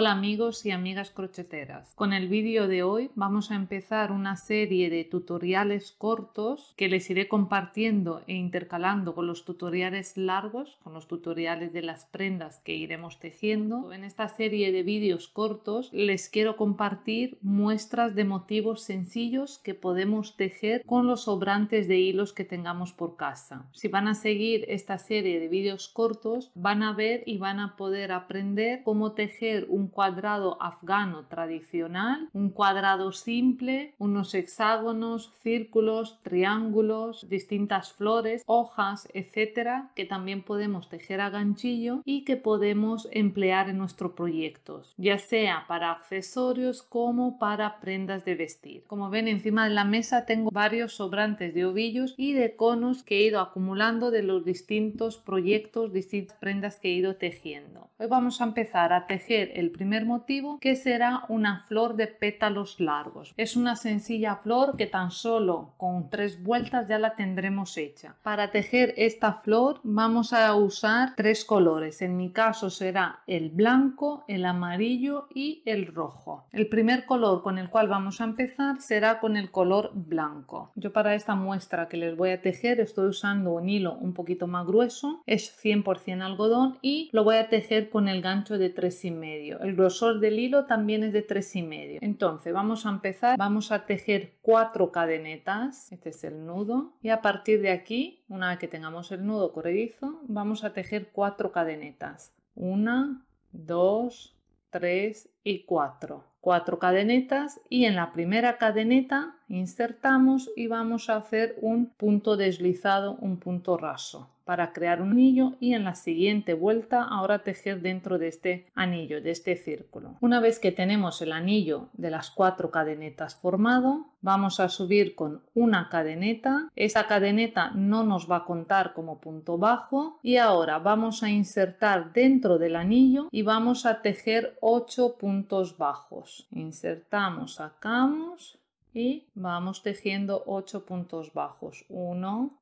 Hola amigos y amigas crocheteras. Con el vídeo de hoy vamos a empezar una serie de tutoriales cortos que les iré compartiendo e intercalando con los tutoriales largos, con los tutoriales de las prendas que iremos tejiendo. En esta serie de vídeos cortos les quiero compartir muestras de motivos sencillos que podemos tejer con los sobrantes de hilos que tengamos por casa. Si van a seguir esta serie de vídeos cortos van a ver y van a poder aprender cómo tejer un cuadrado afgano tradicional, un cuadrado simple, unos hexágonos, círculos, triángulos, distintas flores, hojas, etcétera, que también podemos tejer a ganchillo y que podemos emplear en nuestros proyectos, ya sea para accesorios como para prendas de vestir. Como ven, encima de la mesa tengo varios sobrantes de ovillos y de conos que he ido acumulando de los distintos proyectos, distintas prendas que he ido tejiendo. Hoy vamos a empezar a tejer el primer motivo, que será una flor de pétalos largos. Es una sencilla flor que tan solo con tres vueltas ya la tendremos hecha. Para tejer esta flor vamos a usar tres colores. En mi caso será el blanco, el amarillo y el rojo. El primer color con el cual vamos a empezar será con el color blanco. Yo para esta muestra que les voy a tejer estoy usando un hilo un poquito más grueso, es 100% algodón y lo voy a tejer con el gancho de tres y medio el grosor del hilo también es de tres y medio. Entonces vamos a empezar, vamos a tejer cuatro cadenetas, este es el nudo, y a partir de aquí, una vez que tengamos el nudo corredizo, vamos a tejer cuatro cadenetas. Una, dos, tres y cuatro. Cuatro cadenetas y en la primera cadeneta insertamos y vamos a hacer un punto deslizado, un punto raso para crear un anillo y en la siguiente vuelta ahora tejer dentro de este anillo, de este círculo. Una vez que tenemos el anillo de las cuatro cadenetas formado, vamos a subir con una cadeneta. Esa cadeneta no nos va a contar como punto bajo y ahora vamos a insertar dentro del anillo y vamos a tejer ocho puntos bajos. Insertamos, sacamos y vamos tejiendo ocho puntos bajos. 1,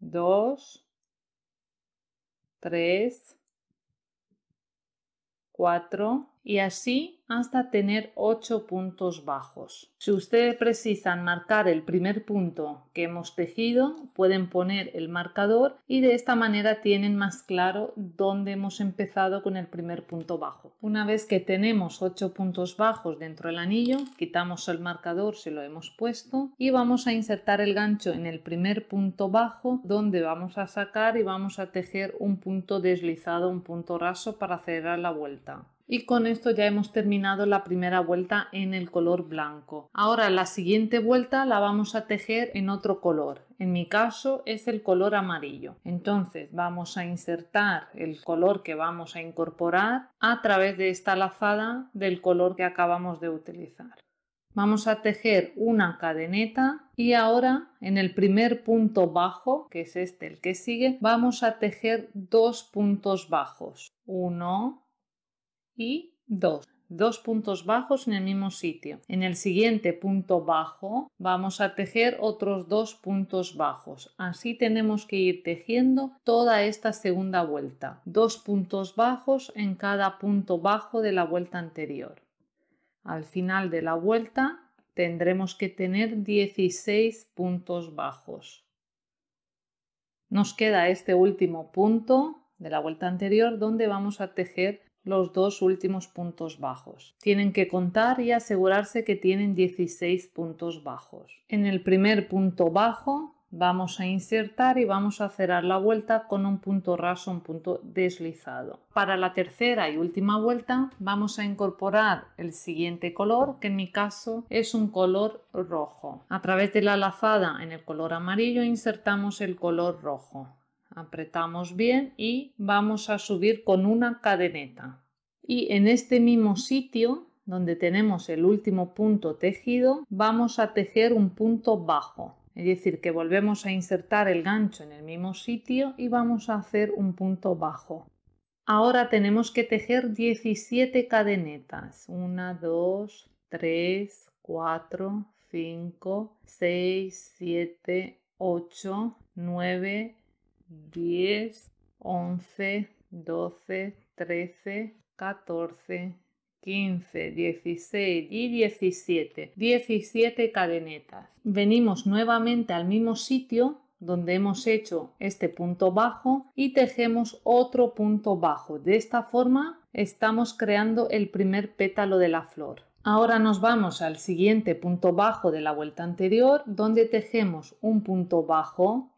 2, 3, 4, y así hasta tener 8 puntos bajos. Si ustedes precisan marcar el primer punto que hemos tejido, pueden poner el marcador y de esta manera tienen más claro dónde hemos empezado con el primer punto bajo. Una vez que tenemos 8 puntos bajos dentro del anillo, quitamos el marcador si lo hemos puesto y vamos a insertar el gancho en el primer punto bajo donde vamos a sacar y vamos a tejer un punto deslizado, un punto raso para acelerar la vuelta. Y con esto ya hemos terminado la primera vuelta en el color blanco. Ahora la siguiente vuelta la vamos a tejer en otro color. En mi caso es el color amarillo. Entonces vamos a insertar el color que vamos a incorporar a través de esta lazada del color que acabamos de utilizar. Vamos a tejer una cadeneta y ahora en el primer punto bajo, que es este el que sigue, vamos a tejer dos puntos bajos. Uno y 2. Dos puntos bajos en el mismo sitio. En el siguiente punto bajo vamos a tejer otros dos puntos bajos. Así tenemos que ir tejiendo toda esta segunda vuelta. Dos puntos bajos en cada punto bajo de la vuelta anterior. Al final de la vuelta tendremos que tener 16 puntos bajos. Nos queda este último punto de la vuelta anterior donde vamos a tejer los dos últimos puntos bajos. Tienen que contar y asegurarse que tienen 16 puntos bajos. En el primer punto bajo vamos a insertar y vamos a cerrar la vuelta con un punto raso, un punto deslizado. Para la tercera y última vuelta vamos a incorporar el siguiente color, que en mi caso es un color rojo. A través de la lazada en el color amarillo insertamos el color rojo apretamos bien y vamos a subir con una cadeneta. Y en este mismo sitio donde tenemos el último punto tejido, vamos a tejer un punto bajo. Es decir, que volvemos a insertar el gancho en el mismo sitio y vamos a hacer un punto bajo. Ahora tenemos que tejer 17 cadenetas. 1, 2, 3, 4, 5, 6, 7, 8, 9, 10, 11, 12, 13, 14, 15, 16 y 17. 17 cadenetas. Venimos nuevamente al mismo sitio donde hemos hecho este punto bajo y tejemos otro punto bajo. De esta forma estamos creando el primer pétalo de la flor. Ahora nos vamos al siguiente punto bajo de la vuelta anterior donde tejemos un punto bajo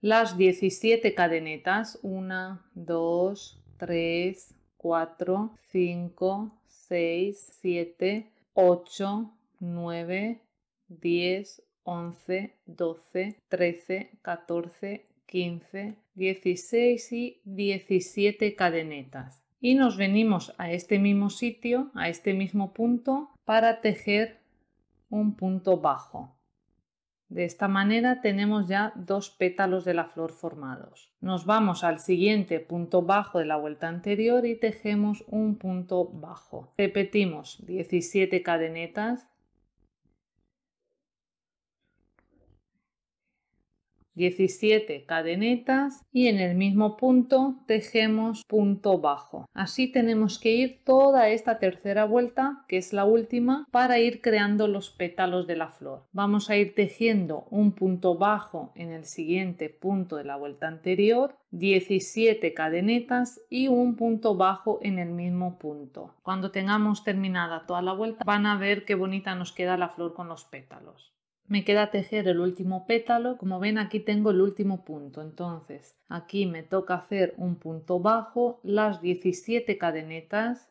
las 17 cadenetas 1, 2, 3, 4, 5, 6, 7, 8, 9, 10, 11, 12, 13, 14, 15, 16 y 17 cadenetas. Y nos venimos a este mismo sitio, a este mismo punto, para tejer un punto bajo. De esta manera tenemos ya dos pétalos de la flor formados. Nos vamos al siguiente punto bajo de la vuelta anterior y tejemos un punto bajo. Repetimos 17 cadenetas 17 cadenetas y en el mismo punto tejemos punto bajo. Así tenemos que ir toda esta tercera vuelta, que es la última, para ir creando los pétalos de la flor. Vamos a ir tejiendo un punto bajo en el siguiente punto de la vuelta anterior, 17 cadenetas y un punto bajo en el mismo punto. Cuando tengamos terminada toda la vuelta van a ver qué bonita nos queda la flor con los pétalos. Me queda tejer el último pétalo, como ven aquí tengo el último punto, entonces aquí me toca hacer un punto bajo, las 17 cadenetas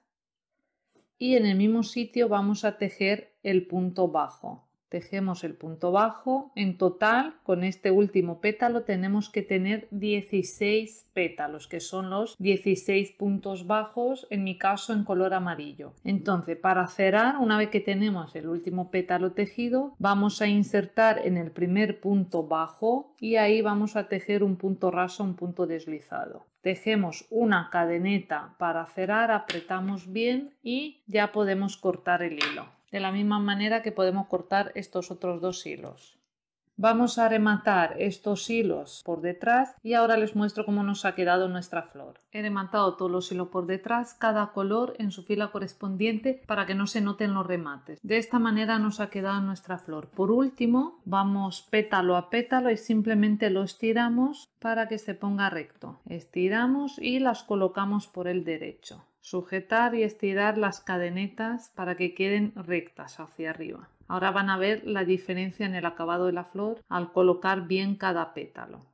y en el mismo sitio vamos a tejer el punto bajo. Tejemos el punto bajo. En total, con este último pétalo tenemos que tener 16 pétalos, que son los 16 puntos bajos, en mi caso en color amarillo. Entonces, para cerrar, una vez que tenemos el último pétalo tejido, vamos a insertar en el primer punto bajo y ahí vamos a tejer un punto raso, un punto deslizado. Tejemos una cadeneta para cerrar, apretamos bien y ya podemos cortar el hilo de la misma manera que podemos cortar estos otros dos hilos. Vamos a rematar estos hilos por detrás y ahora les muestro cómo nos ha quedado nuestra flor. He rematado todos los hilos por detrás, cada color en su fila correspondiente para que no se noten los remates. De esta manera nos ha quedado nuestra flor. Por último, vamos pétalo a pétalo y simplemente lo estiramos para que se ponga recto. Estiramos y las colocamos por el derecho sujetar y estirar las cadenetas para que queden rectas hacia arriba. Ahora van a ver la diferencia en el acabado de la flor al colocar bien cada pétalo.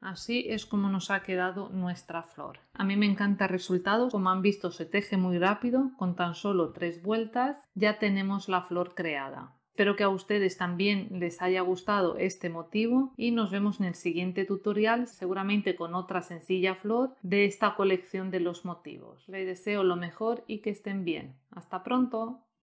Así es como nos ha quedado nuestra flor. A mí me encanta el resultado, como han visto se teje muy rápido, con tan solo tres vueltas ya tenemos la flor creada. Espero que a ustedes también les haya gustado este motivo y nos vemos en el siguiente tutorial, seguramente con otra sencilla flor de esta colección de los motivos. Les deseo lo mejor y que estén bien. ¡Hasta pronto!